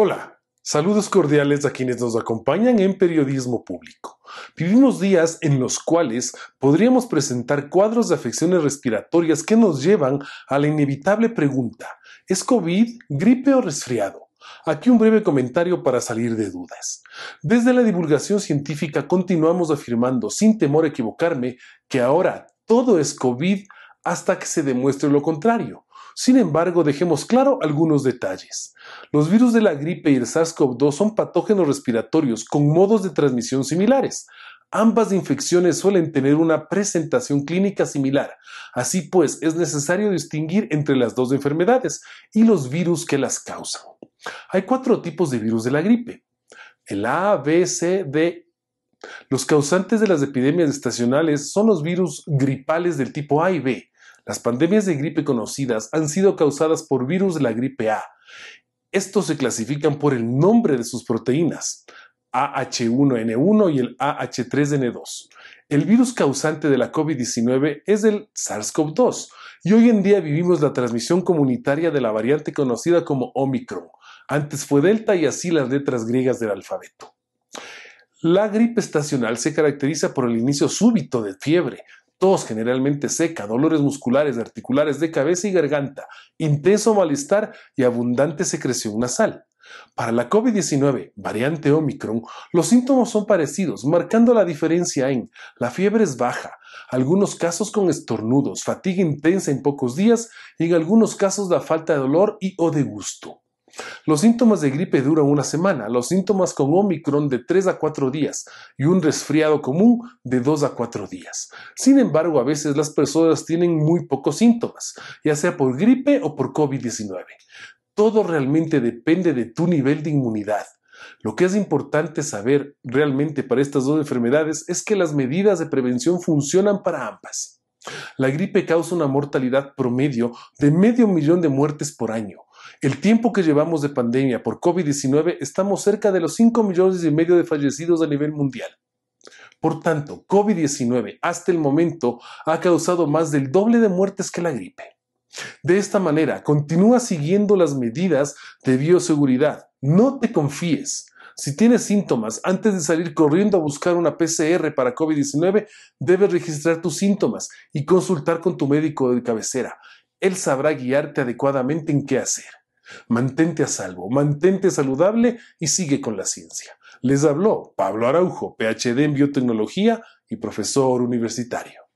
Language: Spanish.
Hola, saludos cordiales a quienes nos acompañan en periodismo público. Vivimos días en los cuales podríamos presentar cuadros de afecciones respiratorias que nos llevan a la inevitable pregunta, ¿es COVID, gripe o resfriado? Aquí un breve comentario para salir de dudas. Desde la divulgación científica continuamos afirmando, sin temor a equivocarme, que ahora todo es COVID hasta que se demuestre lo contrario. Sin embargo, dejemos claro algunos detalles. Los virus de la gripe y el SARS-CoV-2 son patógenos respiratorios con modos de transmisión similares. Ambas infecciones suelen tener una presentación clínica similar. Así pues, es necesario distinguir entre las dos enfermedades y los virus que las causan. Hay cuatro tipos de virus de la gripe. El A, B, C, D los causantes de las epidemias estacionales son los virus gripales del tipo A y B, las pandemias de gripe conocidas han sido causadas por virus de la gripe A. Estos se clasifican por el nombre de sus proteínas, AH1N1 y el AH3N2. El virus causante de la COVID-19 es el SARS-CoV-2 y hoy en día vivimos la transmisión comunitaria de la variante conocida como Omicron. Antes fue Delta y así las letras griegas del alfabeto. La gripe estacional se caracteriza por el inicio súbito de fiebre, tos generalmente seca, dolores musculares, articulares de cabeza y garganta, intenso malestar y abundante secreción nasal. Para la COVID-19, variante Omicron, los síntomas son parecidos, marcando la diferencia en la fiebre es baja, algunos casos con estornudos, fatiga intensa en pocos días y en algunos casos la falta de dolor y o de gusto. Los síntomas de gripe duran una semana, los síntomas con Omicron de 3 a 4 días y un resfriado común de 2 a 4 días. Sin embargo, a veces las personas tienen muy pocos síntomas, ya sea por gripe o por COVID-19. Todo realmente depende de tu nivel de inmunidad. Lo que es importante saber realmente para estas dos enfermedades es que las medidas de prevención funcionan para ambas. La gripe causa una mortalidad promedio de medio millón de muertes por año. El tiempo que llevamos de pandemia por COVID-19 estamos cerca de los 5 millones y medio de fallecidos a nivel mundial. Por tanto, COVID-19 hasta el momento ha causado más del doble de muertes que la gripe. De esta manera, continúa siguiendo las medidas de bioseguridad. No te confíes. Si tienes síntomas, antes de salir corriendo a buscar una PCR para COVID-19, debes registrar tus síntomas y consultar con tu médico de cabecera. Él sabrá guiarte adecuadamente en qué hacer. Mantente a salvo, mantente saludable y sigue con la ciencia. Les habló Pablo Araujo, PhD en biotecnología y profesor universitario.